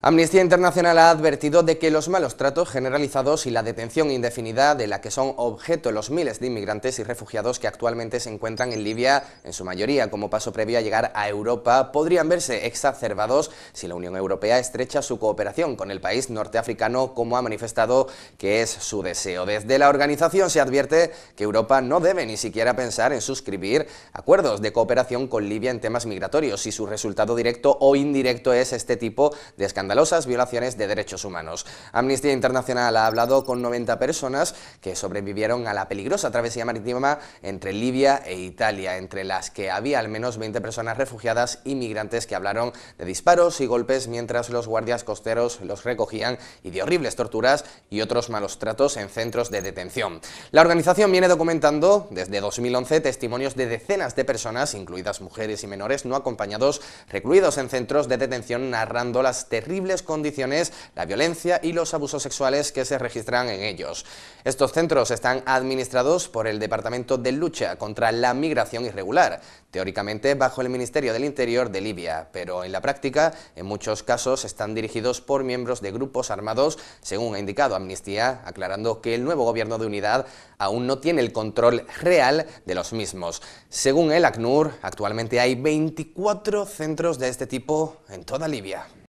Amnistía Internacional ha advertido de que los malos tratos generalizados y la detención indefinida de la que son objeto los miles de inmigrantes y refugiados que actualmente se encuentran en Libia, en su mayoría como paso previo a llegar a Europa, podrían verse exacerbados si la Unión Europea estrecha su cooperación con el país norteafricano como ha manifestado que es su deseo. Desde la organización se advierte que Europa no debe ni siquiera pensar en suscribir acuerdos de cooperación con Libia en temas migratorios si su resultado directo o indirecto es este tipo de escándalos escandalosas violaciones de derechos humanos. Amnistía Internacional ha hablado con 90 personas que sobrevivieron a la peligrosa travesía marítima entre Libia e Italia, entre las que había al menos 20 personas refugiadas y migrantes que hablaron de disparos y golpes mientras los guardias costeros los recogían y de horribles torturas y otros malos tratos en centros de detención. La organización viene documentando desde 2011 testimonios de decenas de personas, incluidas mujeres y menores no acompañados, recluidos en centros de detención narrando las terribles condiciones la violencia y los abusos sexuales que se registran en ellos. Estos centros están administrados por el Departamento de Lucha contra la Migración Irregular, teóricamente bajo el Ministerio del Interior de Libia, pero en la práctica en muchos casos están dirigidos por miembros de grupos armados, según ha indicado Amnistía, aclarando que el nuevo gobierno de unidad aún no tiene el control real de los mismos. Según el ACNUR, actualmente hay 24 centros de este tipo en toda Libia.